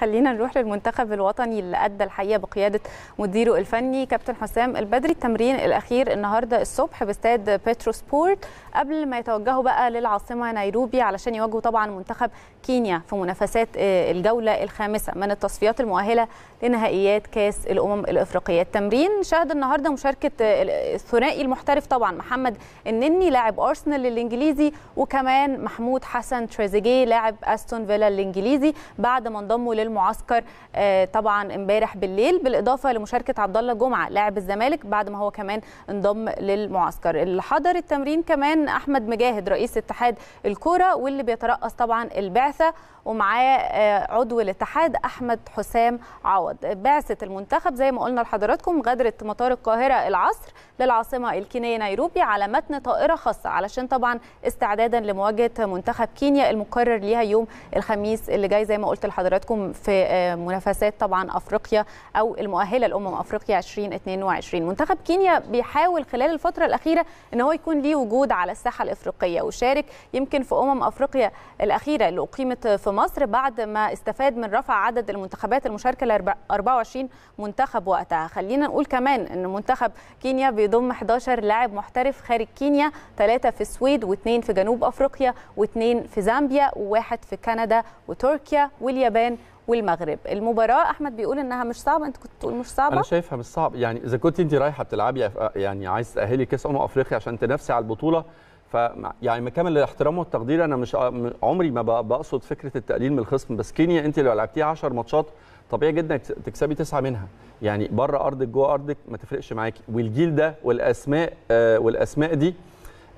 خلينا نروح للمنتخب الوطني اللي ادى الحقيقه بقياده مديره الفني كابتن حسام البدري التمرين الاخير النهارده الصبح باستاد بترو سبورت قبل ما يتوجهوا بقى للعاصمه نيروبي علشان يواجهوا طبعا منتخب كينيا في منافسات آه، الجوله الخامسه من التصفيات المؤهله لنهائيات كاس الامم الافريقيه التمرين شهد النهارده مشاركه آه، الثنائي المحترف طبعا محمد النني لاعب ارسنال الانجليزي وكمان محمود حسن تريزيجيه لاعب استون فيلا الانجليزي بعد ما انضموا لل المعسكر آه، طبعا امبارح بالليل بالاضافه لمشاركه عبد الله جمعه لاعب الزمالك بعد ما هو كمان انضم للمعسكر اللي حضر التمرين كمان احمد مجاهد رئيس اتحاد الكوره واللي بيترأس طبعا البعثه ومعاه آه، عضو الاتحاد احمد حسام عوض بعثه المنتخب زي ما قلنا لحضراتكم غادرت مطار القاهره العصر للعاصمة الكينية نيروبي على متن طائرة خاصة علشان طبعا استعدادا لمواجهة منتخب كينيا المقرر ليها يوم الخميس اللي جاي زي ما قلت لحضراتكم في آه، منافسات طبعا أفريقيا أو المؤهلة لأمم أفريقيا 2022 منتخب كينيا بيحاول خلال الفترة الأخيرة أن هو يكون ليه وجود على الساحة الإفريقية وشارك يمكن في أمم أفريقيا الأخيرة اللي أقيمت في مصر بعد ما استفاد من رفع عدد المنتخبات المشاركة ل 24 منتخب وقتها خلينا نقول كمان أن منتخب كينيا بي بيضم 11 لاعب محترف خارج كينيا ثلاثة في السويد واثنين في جنوب أفريقيا واثنين في زامبيا وواحد في كندا وتركيا واليابان والمغرب المباراه احمد بيقول انها مش صعبه انت كنت تقول مش صعبه انا شايفها مش صعبه يعني اذا كنت انت رايحه بتلعبي يعني عايز تاهلي كاس امم افريقيا عشان تنافسي على البطوله ف يعني مكامل الاحترام والتقدير انا مش عمري ما بقصد فكره التقليل من الخصم بس كينيا انت لو لعبتيها 10 ماتشات طبيعي جدا تكسبي تسعه منها يعني بره ارضك جوه ارضك ما تفرقش معاكي والجيل ده والاسماء آه والاسماء دي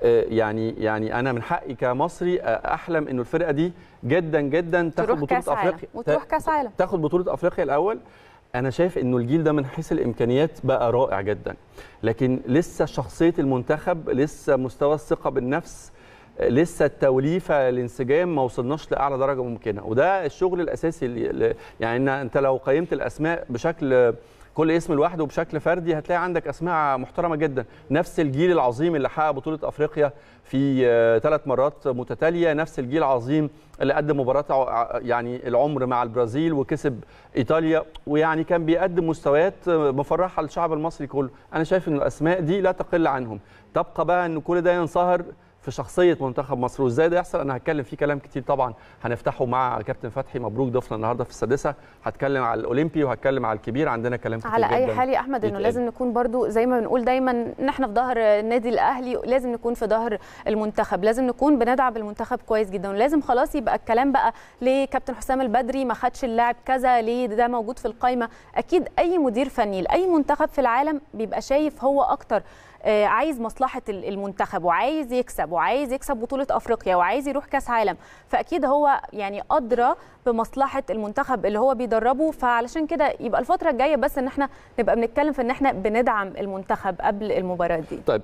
آه، يعني يعني انا من حقي كمصري آه، احلم انه الفرقه دي جدا جدا تاخد بطوله كاس افريقيا وتروح كاس عالم تاخد بطوله افريقيا الاول انا شايف انه الجيل ده من حيث الامكانيات بقى رائع جدا لكن لسه شخصيه المنتخب لسه مستوى الثقه بالنفس لسه التوليفه الانسجام ما وصلناش لاعلى درجه ممكنه وده الشغل الاساسي اللي يعني انت لو قيمت الاسماء بشكل كل اسم لوحده بشكل فردي هتلاقي عندك اسماء محترمه جدا نفس الجيل العظيم اللي حقق بطوله افريقيا في ثلاث آه، مرات متتاليه نفس الجيل العظيم اللي قدم مباراه يعني العمر مع البرازيل وكسب ايطاليا ويعني كان بيقدم مستويات آه، مفرحه للشعب المصري كله انا شايف ان الاسماء دي لا تقل عنهم تبقى بقى ان كل ده ينصهر في شخصيه منتخب مصر وازاي ده يحصل انا هتكلم فيه كلام كتير طبعا هنفتحه مع كابتن فتحي مبروك ضيفنا النهارده في السادسه هتكلم على الاولمبي وهتكلم على الكبير عندنا كلام كتير على اي حال يا احمد انه لازم نكون برضو زي ما بنقول دايما ان احنا في ظهر النادي الاهلي لازم نكون في ظهر المنتخب لازم نكون بندعم المنتخب كويس جدا ولازم خلاص يبقى الكلام بقى ليه كابتن حسام البدري ما خدش اللاعب كذا ليه ده موجود في القايمه اكيد اي مدير فني لاي منتخب في العالم بيبقى شايف هو اكتر آه، عايز مصلحه المنتخب وعايز يكسب وعايز يكسب بطوله افريقيا وعايز يروح كاس عالم فاكيد هو يعني ادرى بمصلحه المنتخب اللي هو بيدربه فعلشان كده يبقى الفتره الجايه بس ان احنا نبقى بنتكلم في ان احنا بندعم المنتخب قبل المباراه دي طيب.